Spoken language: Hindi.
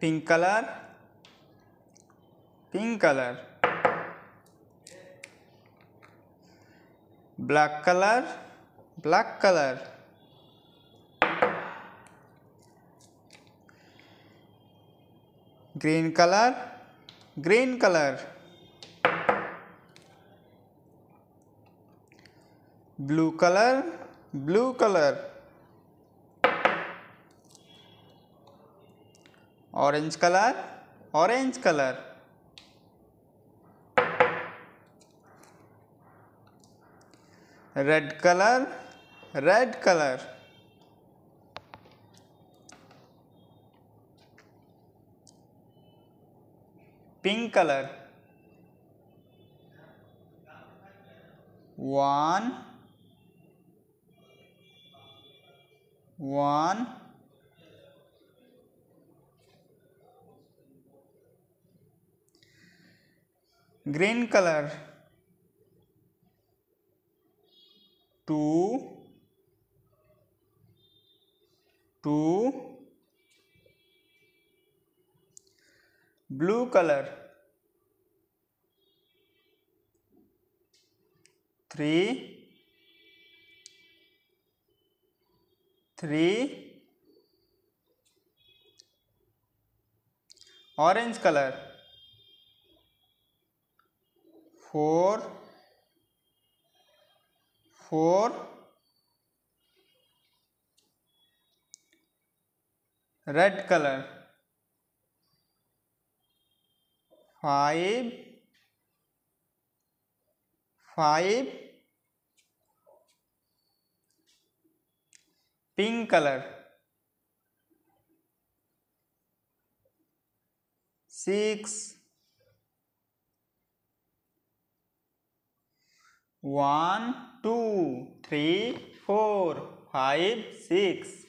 pink color pink color black color black color green color green color blue color blue color orange color orange color red color red color pink color one one green color two two blue color three three orange color four four red colour five five pink colour six 1, 2, 3, 4, 5, 6,